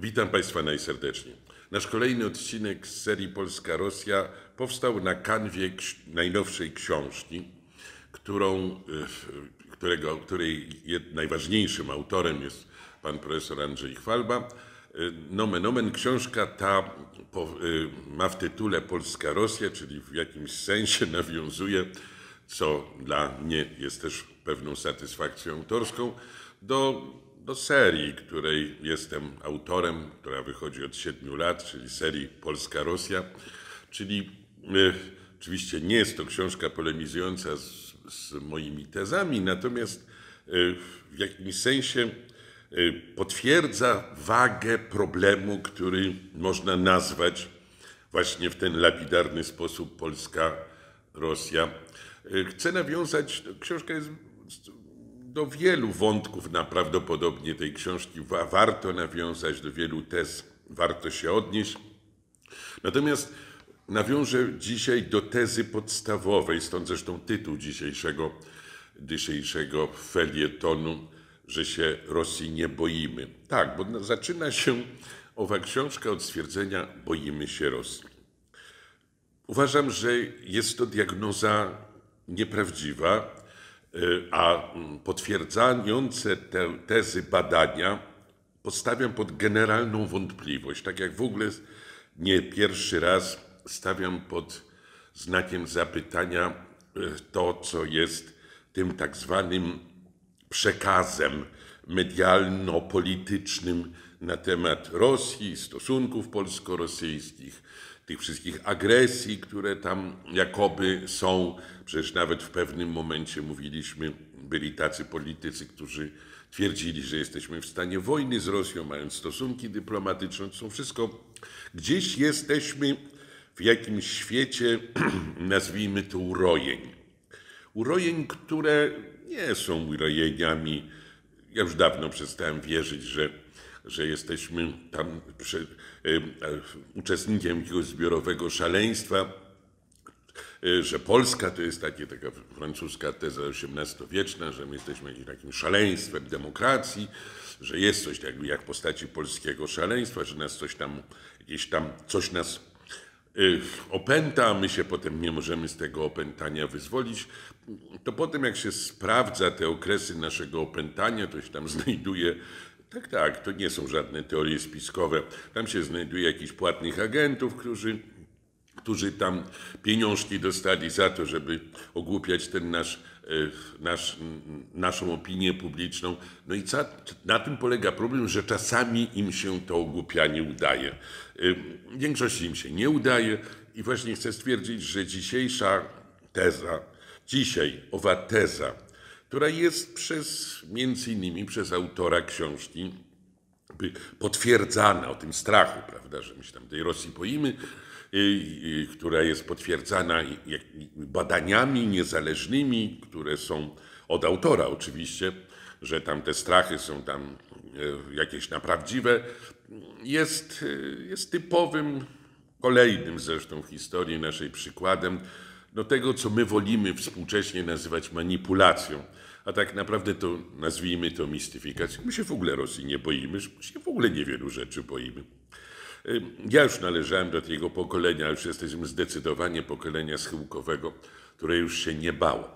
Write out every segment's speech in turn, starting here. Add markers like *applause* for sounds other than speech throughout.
Witam Państwa najserdecznie. Nasz kolejny odcinek z serii Polska-Rosja powstał na kanwie najnowszej książki, którą, e, którego, której najważniejszym autorem jest pan profesor Andrzej Chwalba. E, nomen nomen książka ta e, ma w tytule Polska-Rosja, czyli w jakimś sensie *laughs* nawiązuje, co dla mnie jest też pewną satysfakcją autorską, do do serii, której jestem autorem, która wychodzi od 7 lat, czyli serii Polska-Rosja, czyli y, oczywiście nie jest to książka polemizująca z, z moimi tezami, natomiast y, w jakimś sensie y, potwierdza wagę problemu, który można nazwać właśnie w ten lapidarny sposób Polska-Rosja. Chcę nawiązać, książka jest do wielu wątków na prawdopodobnie tej książki warto nawiązać, do wielu tez warto się odnieść. Natomiast nawiążę dzisiaj do tezy podstawowej, stąd zresztą tytuł dzisiejszego, dzisiejszego felietonu, że się Rosji nie boimy. Tak, bo zaczyna się owa książka od stwierdzenia boimy się Rosji. Uważam, że jest to diagnoza nieprawdziwa, Y, a mm, potwierdzające te tezy badania postawiam pod generalną wątpliwość. Tak jak w ogóle nie pierwszy raz stawiam pod znakiem zapytania y, to, co jest tym tak zwanym przekazem medialno-politycznym na temat Rosji, stosunków polsko-rosyjskich, tych wszystkich agresji, które tam jakoby są. Przecież nawet w pewnym momencie mówiliśmy, byli tacy politycy, którzy twierdzili, że jesteśmy w stanie wojny z Rosją, mając stosunki dyplomatyczne. To są wszystko. Gdzieś jesteśmy w jakimś świecie, *clears throat* nazwijmy to urojeń. Urojeń, które nie są urojeniami. Ja już dawno przestałem wierzyć, że, że jesteśmy tam. Przy, Y, e, uczestnikiem jakiegoś zbiorowego szaleństwa, y, że Polska to jest takie, taka francuska teza XVIII-wieczna, że my jesteśmy jakimś takim szaleństwem demokracji, że jest coś jakby jak w postaci polskiego szaleństwa, że nas coś tam, jakieś tam, coś nas y, opęta, a my się potem nie możemy z tego opętania wyzwolić, to potem jak się sprawdza te okresy naszego opętania, to się tam *laughs* znajduje tak, tak, to nie są żadne teorie spiskowe. Tam się znajduje jakiś płatnych agentów, którzy, którzy tam pieniążki dostali za to, żeby ogłupiać ten nasz, e, nasz, naszą opinię publiczną. No i co? na tym polega problem, że czasami im się to ogłupianie udaje. E, w większości im się nie udaje i właśnie chcę stwierdzić, że dzisiejsza teza, dzisiaj owa teza, która jest przez, między innymi przez autora książki potwierdzana, o tym strachu, prawda, że my się tam tej Rosji boimy, y, y, która jest potwierdzana badaniami niezależnymi, które są od autora oczywiście, że tam te strachy są tam e, jakieś naprawdziwe, jest, y, jest typowym, kolejnym zresztą w historii naszej przykładem do tego, co my wolimy współcześnie nazywać manipulacją. A tak naprawdę to nazwijmy to mistyfikacją. My się w ogóle Rosji nie boimy, my się w ogóle niewielu rzeczy boimy. Ja już należałem do tego pokolenia, już jesteśmy zdecydowanie pokolenia schyłkowego, które już się nie bało.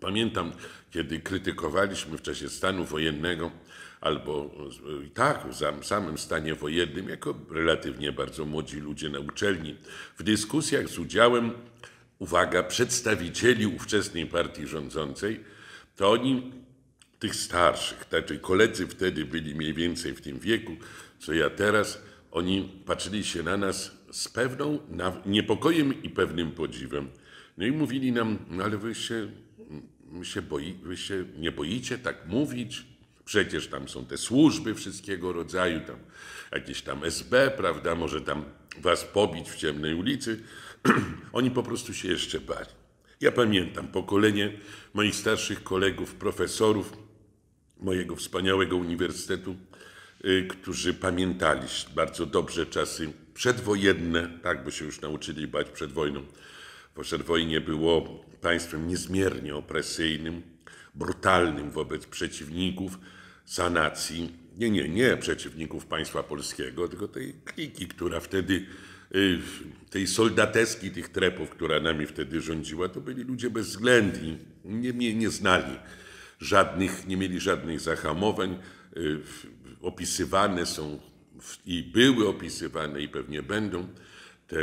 Pamiętam, kiedy krytykowaliśmy w czasie stanu wojennego, albo i tak w samym stanie wojennym, jako relatywnie bardzo młodzi ludzie na uczelni, w dyskusjach z udziałem, uwaga, przedstawicieli ówczesnej partii rządzącej, to oni, tych starszych, znaczy koledzy wtedy byli mniej więcej w tym wieku, co ja teraz, oni patrzyli się na nas z pewną niepokojem i pewnym podziwem. No i mówili nam, no ale wy się, się boi, wy się nie boicie tak mówić, Przecież tam są te służby wszystkiego rodzaju, tam jakieś tam SB, prawda, może tam was pobić w ciemnej ulicy. *clears throat* Oni po prostu się jeszcze bali. Ja pamiętam pokolenie moich starszych kolegów, profesorów mojego wspaniałego uniwersytetu, y, którzy pamiętali bardzo dobrze czasy przedwojenne, tak by się już nauczyli bać przed wojną, bo przed wojnie było państwem niezmiernie opresyjnym, brutalnym wobec przeciwników sanacji, nie, nie, nie przeciwników państwa polskiego, tylko tej kliki, która wtedy Y, tej soldateski tych trepów, która nami wtedy rządziła, to byli ludzie bezwzględni, nie, nie, nie znali żadnych, nie mieli żadnych zahamowań. Y, opisywane są i były opisywane i pewnie będą te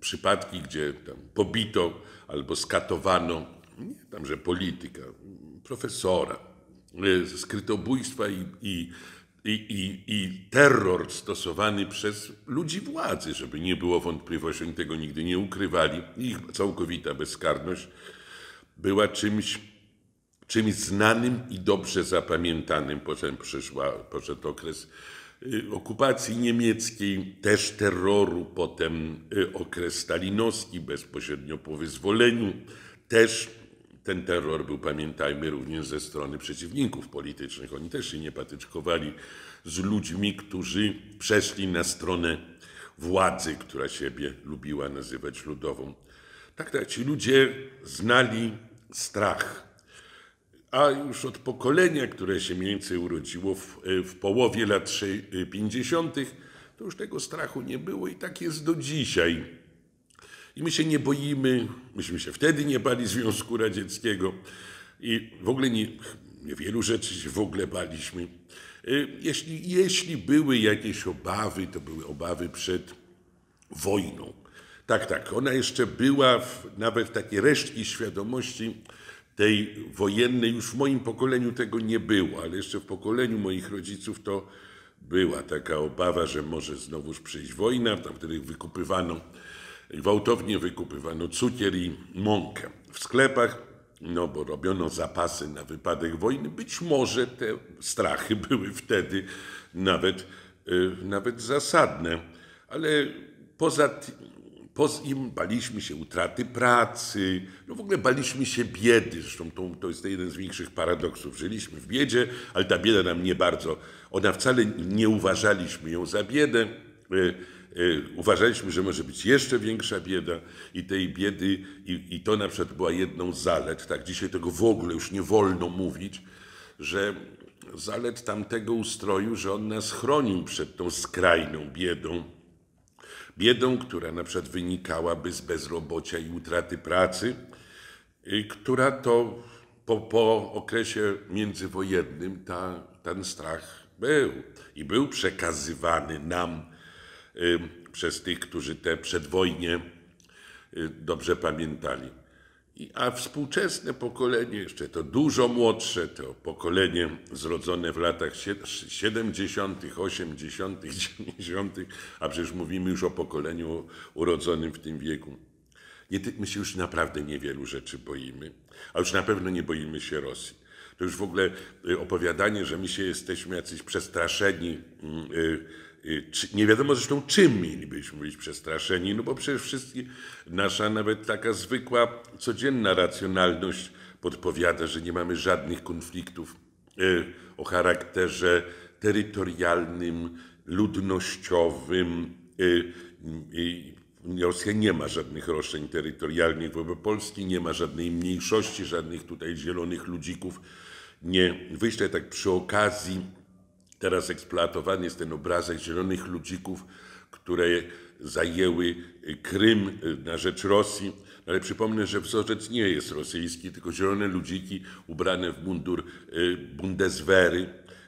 przypadki, gdzie pobito albo skatowano, nie tamże polityka, profesora, y, skrytobójstwa i, i i, i, i terror stosowany przez ludzi władzy, żeby nie było wątpliwości, oni tego nigdy nie ukrywali. Ich całkowita bezkarność była czymś, czymś znanym i dobrze zapamiętanym. Potem przyszła, poszedł okres y, okupacji niemieckiej, też terroru, potem y, okres stalinowski bezpośrednio po wyzwoleniu, też ten terror był, pamiętajmy, również ze strony przeciwników politycznych. Oni też się nie patyczkowali z ludźmi, którzy przeszli na stronę władzy, która siebie lubiła nazywać ludową. Tak, tak, ci ludzie znali strach. A już od pokolenia, które się mniej więcej urodziło w, e, w połowie lat 50., e, to już tego strachu nie było i tak jest do dzisiaj i my się nie boimy, myśmy się wtedy nie bali Związku Radzieckiego i w ogóle nie, niewielu rzeczy się w ogóle baliśmy. Y, jeśli, jeśli były jakieś obawy, to były obawy przed wojną. Tak, tak, ona jeszcze była, w, nawet resztki świadomości tej wojennej, już w moim pokoleniu tego nie było, ale jeszcze w pokoleniu moich rodziców to była taka obawa, że może znowuż przyjść wojna, tam wtedy wykupywano Gwałtownie wykupywano cukier i mąkę w sklepach, no bo robiono zapasy na wypadek wojny. Być może te strachy *laughs* były wtedy nawet, y, nawet zasadne, ale poza Poza im baliśmy się utraty pracy, no w ogóle baliśmy się biedy. Zresztą to, to jest jeden z większych paradoksów. Żyliśmy w biedzie, ale ta bieda nam nie bardzo, ona wcale nie uważaliśmy ją za biedę. Y, Y, uważaliśmy, że może być jeszcze większa bieda i tej biedy, i, i to na przykład była jedną z zalet, tak dzisiaj tego w ogóle już nie wolno mówić, że zalet tamtego ustroju, że on nas chronił przed tą skrajną biedą, biedą, która na przykład wynikałaby z bezrobocia i utraty pracy, y, która to po, po okresie międzywojennym ta, ten strach był i był przekazywany nam przez tych, którzy te przedwojnie y, dobrze pamiętali. A współczesne pokolenie, jeszcze to dużo młodsze, to pokolenie zrodzone w latach 70., 80., 90., a przecież mówimy już o pokoleniu urodzonym w tym wieku. my się już naprawdę niewielu rzeczy boimy, a już na pewno nie boimy się Rosji. To już w ogóle y, opowiadanie, że my się jesteśmy jacyś przestraszeni. Yy, Y, nie wiadomo zresztą czym mielibyśmy być przestraszeni, no bo przecież wszystkie, nasza nawet taka zwykła, codzienna racjonalność podpowiada, że nie mamy żadnych konfliktów y, o charakterze terytorialnym, ludnościowym. Y, Rosja nie ma żadnych roszczeń terytorialnych wobec Polski, nie ma żadnej mniejszości, żadnych tutaj zielonych ludzików. Nie wyślę tak przy okazji Teraz eksploatowany jest ten obrazek zielonych ludzików, które zajęły Krym na rzecz Rosji. No ale przypomnę, że wzorzec nie jest rosyjski, tylko zielone ludziki ubrane w mundur y, Bundeswehry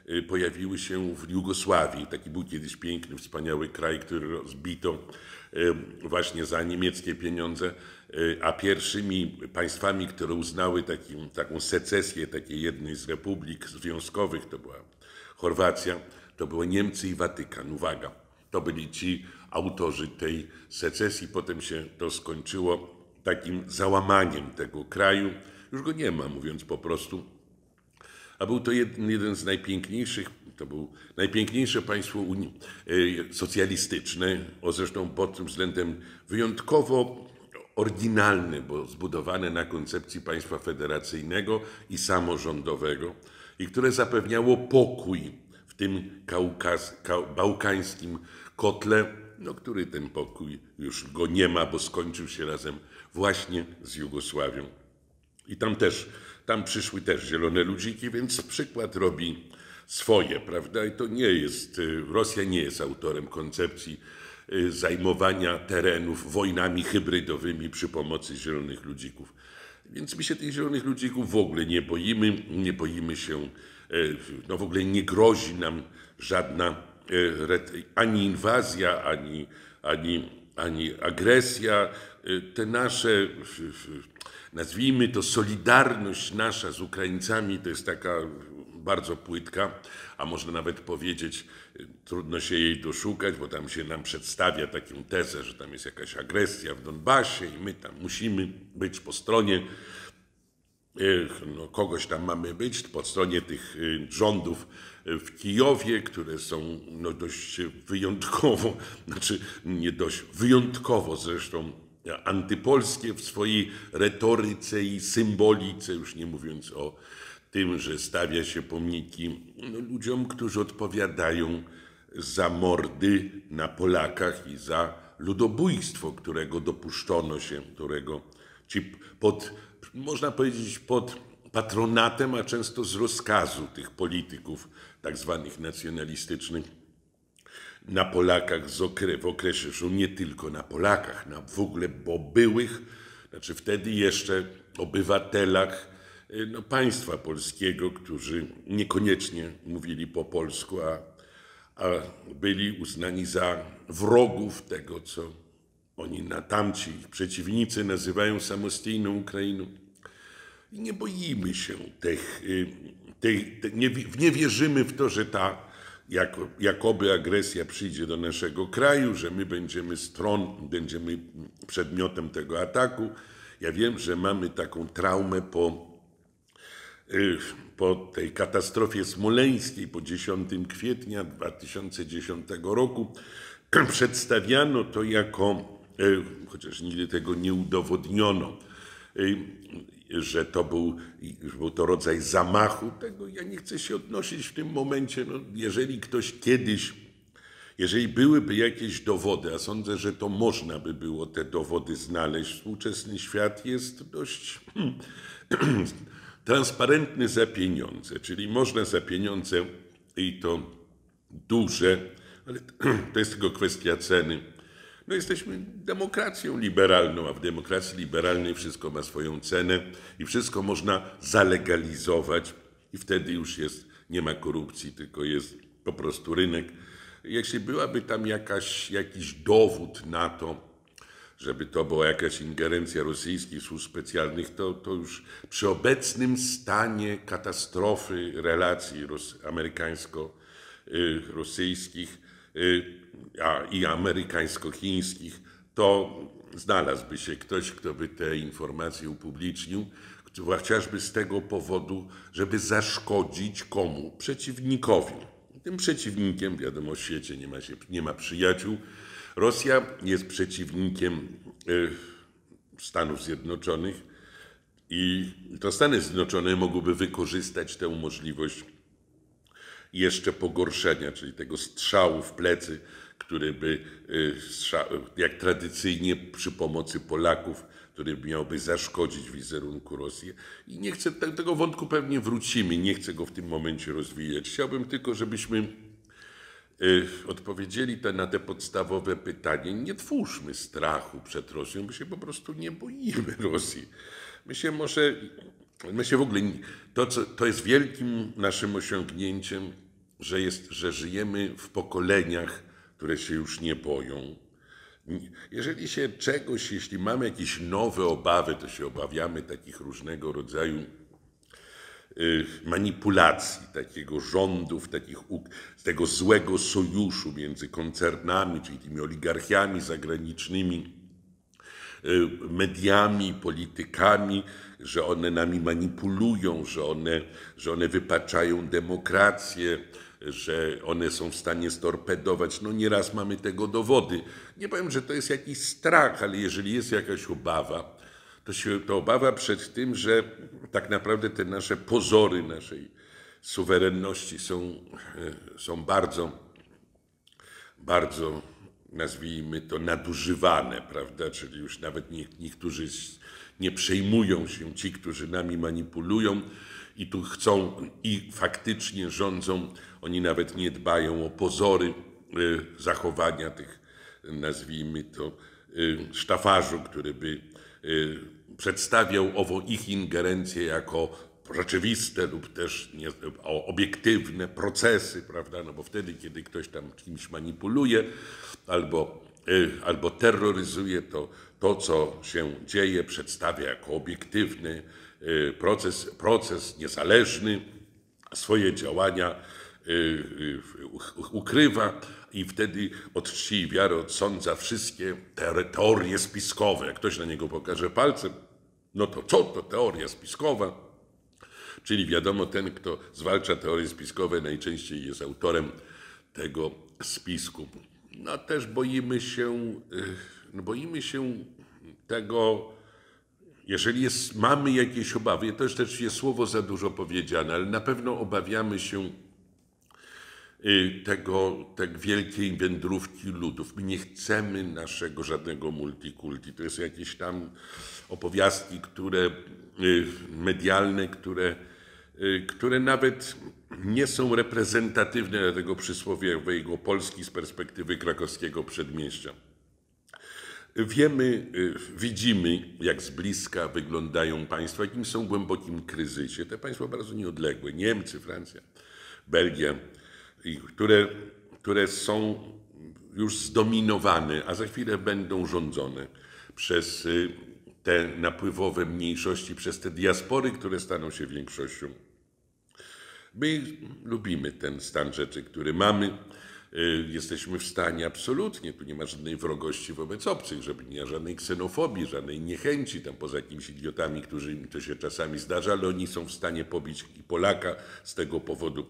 y, pojawiły się w Jugosławii. Taki był kiedyś piękny, wspaniały kraj, który rozbito y, właśnie za niemieckie pieniądze, a pierwszymi państwami, które uznały taką secesję takiej jednej z republik związkowych, to była Chorwacja, to były Niemcy i Watykan. Uwaga, to byli ci autorzy tej secesji. Potem się to skończyło takim załamaniem tego kraju. Już go nie ma, mówiąc po prostu. A był to jeden, jeden z najpiękniejszych, to był najpiękniejsze państwo Unii e, socjalistyczne, o zresztą pod tym względem wyjątkowo oryginalne, bo zbudowane na koncepcji państwa federacyjnego i samorządowego i które zapewniało pokój w tym Kaukaz, Ka bałkańskim kotle, no, który ten pokój już go nie ma, bo skończył się razem właśnie z Jugosławią. I tam też, tam przyszły też zielone ludziki, więc przykład robi swoje, prawda? I to nie jest, y, Rosja nie jest autorem koncepcji y, zajmowania terenów wojnami hybrydowymi przy pomocy zielonych ludzików. Więc my się tych zielonych ludzików w ogóle nie boimy, nie boimy się, e, no w ogóle nie grozi nam żadna e, ani inwazja, ani, ani ani agresja. Y, te nasze, nazwijmy to solidarność nasza z Ukraińcami, to jest taka bardzo płytka, a można nawet powiedzieć, y, trudno się jej doszukać, bo tam się nam przedstawia taką tezę, że tam jest jakaś agresja w Donbasie i my tam musimy być po stronie y, no, kogoś tam mamy być, po stronie tych rządów w Kijowie, które są no dość wyjątkowo, *laughs* znaczy nie dość wyjątkowo zresztą antypolskie w swojej retoryce i symbolice, już nie mówiąc o tym, że stawia się pomniki no, ludziom, którzy odpowiadają za mordy na Polakach i za ludobójstwo, którego dopuszczono się, którego ci pod, można powiedzieć, pod patronatem, a często z rozkazu tych polityków tak zwanych nacjonalistycznych na Polakach z okre, w okresie, że nie tylko na Polakach, na w ogóle bo byłych, znaczy wtedy jeszcze obywatelach y, no, państwa polskiego, którzy niekoniecznie mówili po polsku, a, a byli uznani za wrogów tego, co oni na tamci ich przeciwnicy nazywają samostyjną Ukrainą i nie boimy się tych, y, tych, nie, nie wierzymy w to, że ta jako, jakoby agresja przyjdzie do naszego kraju, że my będziemy stron, będziemy przedmiotem tego ataku. Ja wiem, że mamy taką traumę po, y, po tej katastrofie smoleńskiej po 10 kwietnia 2010 roku. *clears throat* Przedstawiano to jako, y, chociaż nigdy tego nie udowodniono, że to był, był to rodzaj zamachu. Tego ja nie chcę się odnosić w tym momencie. No, jeżeli ktoś kiedyś, jeżeli byłyby jakieś dowody, a sądzę, że to można by było te dowody znaleźć, współczesny świat jest dość *clears throat* transparentny za pieniądze, czyli można za pieniądze i to duże, ale *clears throat* to jest tylko kwestia ceny no jesteśmy demokracją liberalną, a w demokracji liberalnej wszystko ma swoją cenę i wszystko można zalegalizować i wtedy już jest, nie ma korupcji, tylko jest po prostu rynek. Jeśli byłaby tam jakaś, jakiś dowód na to, żeby to była jakaś ingerencja rosyjskich służb specjalnych, to, to już przy obecnym stanie katastrofy relacji amerykańsko-rosyjskich y, y, a, i amerykańsko-chińskich, to znalazłby się ktoś, kto by te informacje upublicznił, chociażby z tego powodu, żeby zaszkodzić komu? Przeciwnikowi. Tym przeciwnikiem, wiadomo, w świecie nie ma, się, nie ma przyjaciół. Rosja jest przeciwnikiem y, Stanów Zjednoczonych i to Stany Zjednoczone mogłyby wykorzystać tę możliwość jeszcze pogorszenia, czyli tego strzału w plecy, który by, y, jak tradycyjnie przy pomocy Polaków, który miałby zaszkodzić wizerunku Rosji. I nie chcę, tego wątku pewnie wrócimy, nie chcę go w tym momencie rozwijać. Chciałbym tylko, żebyśmy y, odpowiedzieli te, na te podstawowe pytanie. Nie twórzmy strachu przed Rosją, my się po prostu nie boimy *laughs* Rosji. My się może, my się w ogóle, to, co, to jest wielkim naszym osiągnięciem że, jest, że żyjemy w pokoleniach, które się już nie boją. Jeżeli się czegoś, jeśli mamy jakieś nowe obawy, to się obawiamy takich różnego rodzaju y, manipulacji, takiego rządów, takich, tego złego sojuszu między koncernami, czyli tymi oligarchiami zagranicznymi, y, mediami, politykami, że one nami manipulują, że one, że one wypaczają demokrację, że one są w stanie storpedować. No nieraz mamy tego dowody. Nie powiem, że to jest jakiś strach, ale jeżeli jest jakaś obawa, to się to obawa przed tym, że tak naprawdę te nasze pozory naszej suwerenności są, e, są bardzo, bardzo nazwijmy to nadużywane, prawda? Czyli już nawet nie, niektórzy nie przejmują się, ci, którzy nami manipulują i tu chcą i faktycznie rządzą oni nawet nie dbają o pozory e, zachowania tych, nazwijmy to, e, sztafarzu, który by e, przedstawiał owo ich ingerencję jako rzeczywiste lub też nie, obiektywne procesy, prawda? No bo wtedy, kiedy ktoś tam kimś manipuluje albo, albo terroryzuje, to to, co się dzieje, przedstawia jako obiektywny proces, proces niezależny, swoje działania Y, y, ukrywa i wtedy od czci i wiary odsądza wszystkie teorie spiskowe. Jak ktoś na niego pokaże palcem, no to co to teoria spiskowa? Czyli wiadomo, ten, kto zwalcza teorie spiskowe, najczęściej jest autorem tego spisku. No też boimy się, y, no boimy się tego, jeżeli jest, mamy jakieś obawy, to też jest słowo za dużo powiedziane, ale na pewno obawiamy się Y, tego, tak wielkiej wędrówki ludów. My nie chcemy naszego żadnego multikulti. To są jakieś tam opowiastki, które y, medialne, które, y, które nawet nie są reprezentatywne dla tego przysłowiowego Polski z perspektywy krakowskiego przedmieścia. Wiemy, widzimy, jak z bliska wyglądają państwa, jakim są w głębokim kryzysie. Te państwa bardzo nieodległe Niemcy, Francja, Belgia, które, które są już zdominowane, a za chwilę będą rządzone przez y, te napływowe mniejszości, przez te diaspory, które staną się większością. My lubimy ten stan rzeczy, który mamy. Y, jesteśmy w stanie absolutnie, tu nie ma żadnej wrogości wobec obcych, żeby nie żadnej ksenofobii, żadnej niechęci, tam poza jakimiś idiotami, którzy im to się czasami zdarza, ale oni są w stanie pobić i Polaka z tego powodu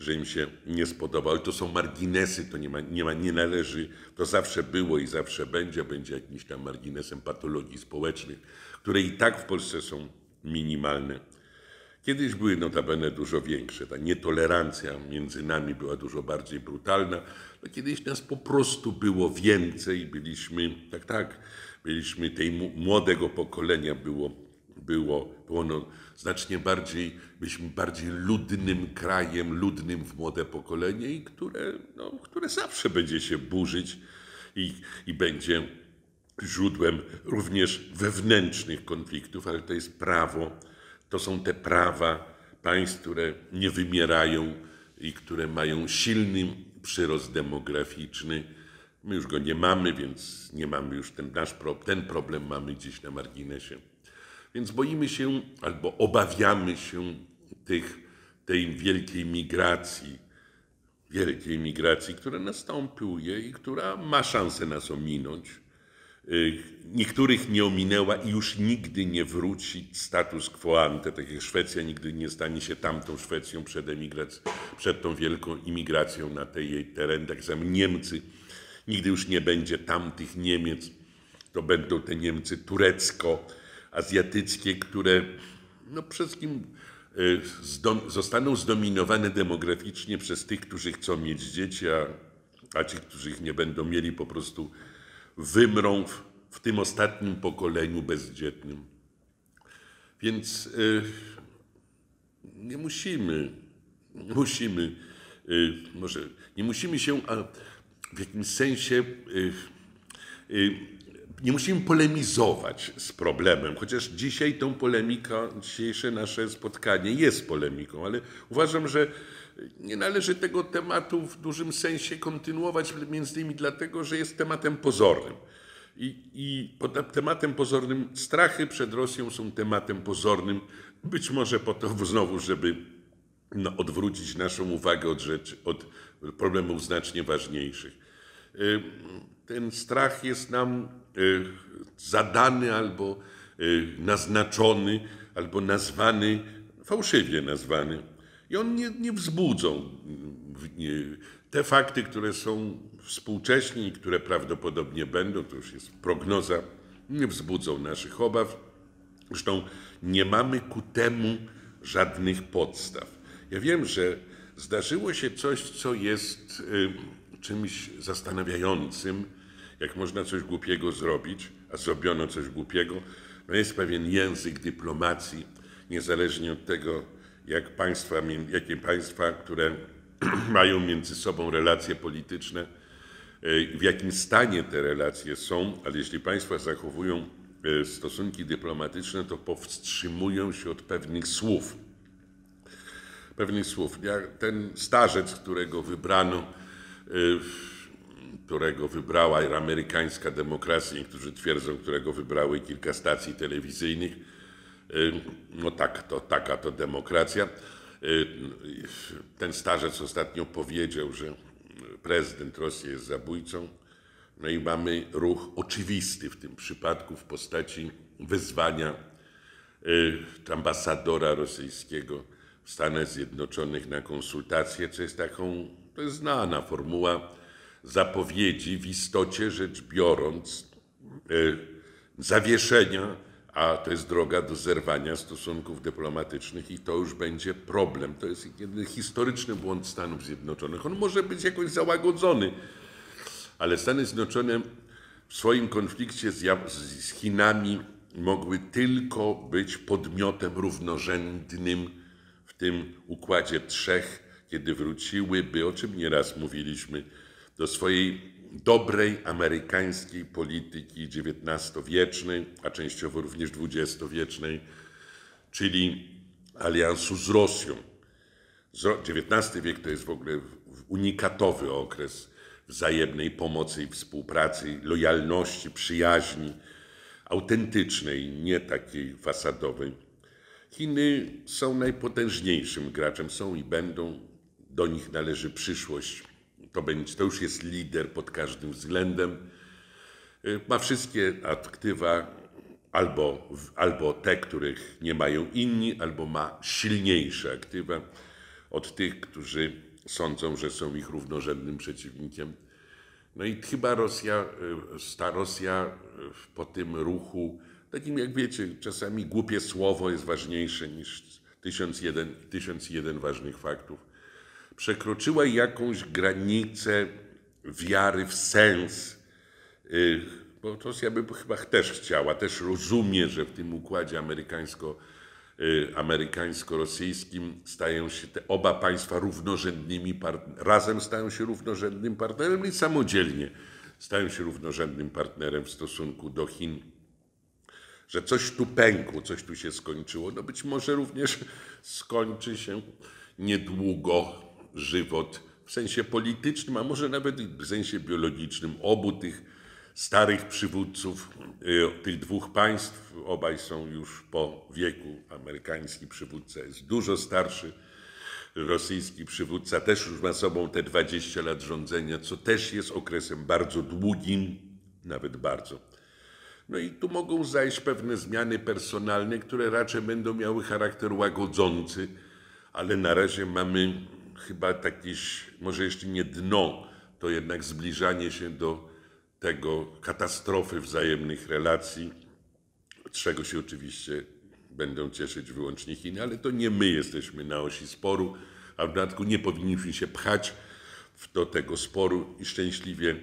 że im się nie spodoba. Ale to są marginesy, to nie, ma, nie, ma, nie należy, to zawsze było i zawsze będzie, będzie jakimś tam marginesem patologii społecznych, które i tak w Polsce są minimalne. Kiedyś były notabene dużo większe. Ta nietolerancja między nami była dużo bardziej brutalna. No kiedyś nas po prostu było więcej, byliśmy, tak, tak, byliśmy tej młodego pokolenia, było było, było ono znacznie bardziej, byliśmy bardziej ludnym krajem, ludnym w młode pokolenie i które, no, które zawsze będzie się burzyć i, i będzie źródłem również wewnętrznych konfliktów, ale to jest prawo, to są te prawa państw, które nie wymierają i które mają silny przyrost demograficzny. My już go nie mamy, więc nie mamy już ten nasz problem, ten problem mamy gdzieś na marginesie. Więc boimy się albo obawiamy się tych, tej wielkiej migracji, wielkiej migracji, która nastąpiła i która ma szansę nas ominąć. Y, niektórych nie ominęła i już nigdy nie wróci status quo ante, tak jak Szwecja nigdy nie stanie się tamtą Szwecją przed, przed tą wielką imigracją na tej jej teren. Tak samo Niemcy, nigdy już nie będzie tamtych Niemiec, to będą te Niemcy turecko, azjatyckie, które no, przez kim y, zdom zostaną zdominowane demograficznie przez tych, którzy chcą mieć dzieci, a, a ci, którzy ich nie będą mieli, po prostu wymrą w, w tym ostatnim pokoleniu bezdzietnym. Więc y, nie musimy, nie musimy, y, może nie musimy się a, w jakimś sensie y, y nie musimy polemizować z problemem, chociaż dzisiaj tą dzisiejsze nasze spotkanie jest polemiką, ale uważam, że nie należy tego tematu w dużym sensie kontynuować, między innymi dlatego, że jest tematem pozornym. I, i pod tematem pozornym strachy przed Rosją są tematem pozornym, być może po to *laughs* znowu, żeby no, odwrócić naszą uwagę od, rzeczy, od problemów znacznie ważniejszych. Y, ten strach jest nam y, zadany albo y, naznaczony, albo nazwany, fałszywie nazwany. I on nie, nie wzbudzą te fakty, które są współcześnie i które prawdopodobnie będą, to już jest prognoza, nie wzbudzą naszych obaw. Zresztą nie mamy ku temu żadnych podstaw. Ja wiem, że zdarzyło się coś, co jest czymś zastanawiającym, jak można coś głupiego zrobić, a zrobiono coś głupiego, no jest pewien język dyplomacji, niezależnie od tego, jak państwa, jakie państwa, które *clears throat* mają między sobą relacje polityczne, e, w jakim stanie te relacje są, ale jeśli państwa zachowują e, stosunki dyplomatyczne, to powstrzymują się od pewnych słów. Pewnych słów. ten starzec, którego wybrano, Y, którego wybrała amerykańska demokracja, niektórzy twierdzą, którego wybrały kilka stacji telewizyjnych. Y, no tak, to, taka to demokracja. Y, ten starzec ostatnio powiedział, że prezydent Rosji jest zabójcą. No i mamy ruch oczywisty w tym przypadku w postaci wezwania ambasadora rosyjskiego w Stanach Zjednoczonych na konsultację, co jest taką to jest znana formuła zapowiedzi, w istocie rzecz biorąc, e, zawieszenia, a to jest droga do zerwania stosunków dyplomatycznych i to już będzie problem. To jest jeden historyczny błąd Stanów Zjednoczonych. On może być jakoś załagodzony, ale Stany Zjednoczone w swoim konflikcie z Chinami mogły tylko być podmiotem równorzędnym w tym układzie trzech kiedy wróciłyby, o czym nieraz mówiliśmy, do swojej dobrej amerykańskiej polityki XIX-wiecznej, a częściowo również XX-wiecznej, czyli aliansu z Rosją. XIX wiek to jest w ogóle unikatowy okres wzajemnej pomocy i współpracy, lojalności, przyjaźni, autentycznej, nie takiej fasadowej. Chiny są najpotężniejszym graczem, są i będą do nich należy przyszłość. To, będzie, to już jest lider pod każdym względem. Y, ma wszystkie aktywa, albo, albo te, których nie mają inni, albo ma silniejsze aktywa od tych, którzy sądzą, że są ich równorzędnym przeciwnikiem. No i chyba Rosja, y, ta Rosja y, po tym ruchu, takim jak wiecie, czasami głupie słowo jest ważniejsze niż tysiąc jeden, tysiąc jeden ważnych faktów przekroczyła jakąś granicę wiary w sens. Y, bo Rosja by chyba też chciała, też rozumie, że w tym układzie amerykańsko- y, amerykańsko-rosyjskim stają się te oba państwa równorzędnymi, razem stają się równorzędnym partnerem i samodzielnie stają się równorzędnym partnerem w stosunku do Chin. Że coś tu pękło, coś tu się skończyło. No być może również skończy się niedługo żywot w sensie politycznym, a może nawet w sensie biologicznym obu tych starych przywódców y, tych dwóch państw. Obaj są już po wieku. Amerykański przywódca jest dużo starszy. Rosyjski przywódca też już ma sobą te 20 lat rządzenia, co też jest okresem bardzo długim, nawet bardzo. No i tu mogą zajść pewne zmiany personalne, które raczej będą miały charakter łagodzący, ale na razie mamy chyba takieś, może jeszcze nie dno, to jednak zbliżanie się do tego katastrofy wzajemnych relacji, czego się oczywiście będą cieszyć wyłącznie Chiny, no, ale to nie my jesteśmy na osi sporu, a w dodatku nie powinniśmy się pchać do tego sporu i szczęśliwie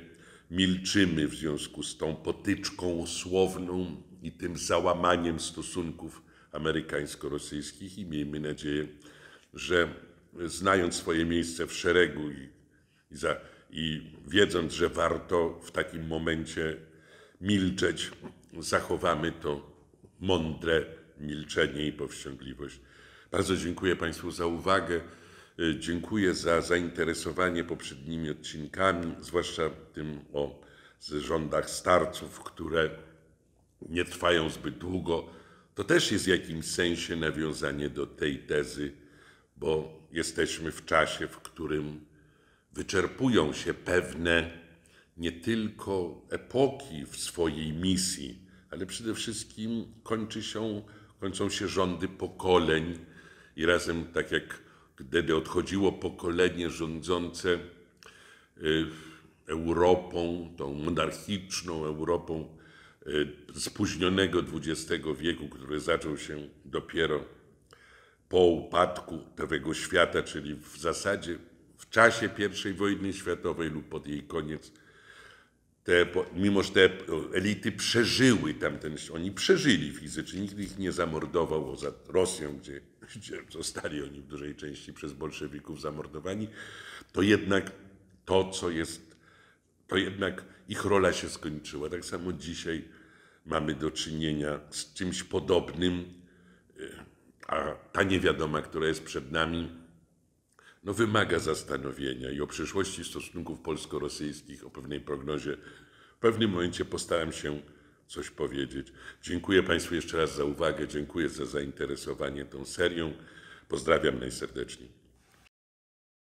milczymy w związku z tą potyczką słowną i tym załamaniem stosunków amerykańsko-rosyjskich i miejmy nadzieję, że znając swoje miejsce w szeregu i, i, za, i wiedząc, że warto w takim momencie milczeć, zachowamy to mądre milczenie i powściągliwość. Bardzo dziękuję Państwu za uwagę. Y, dziękuję za zainteresowanie poprzednimi odcinkami, zwłaszcza tym o rządach starców, które nie trwają zbyt długo. To też jest w jakimś sensie nawiązanie do tej tezy bo jesteśmy w czasie, w którym wyczerpują się pewne nie tylko epoki w swojej misji, ale przede wszystkim kończy się, kończą się rządy pokoleń i razem, tak jak gdyby odchodziło pokolenie rządzące y, Europą, tą monarchiczną Europą y, spóźnionego XX wieku, który zaczął się dopiero po upadku nowego świata, czyli w zasadzie w czasie I wojny światowej lub pod jej koniec, te, mimo że te elity przeżyły tamten, oni przeżyli fizycznie, nikt ich nie zamordował, poza Rosją, gdzie, gdzie zostali oni w dużej części przez bolszewików zamordowani, to jednak to, co jest, to jednak ich rola się skończyła. Tak samo dzisiaj mamy do czynienia z czymś podobnym e, a ta niewiadoma, która jest przed nami, no wymaga zastanowienia i o przyszłości stosunków polsko-rosyjskich, o pewnej prognozie. W pewnym momencie postaram się coś powiedzieć. Dziękuję Państwu jeszcze raz za uwagę, dziękuję za zainteresowanie tą serią. Pozdrawiam najserdeczniej.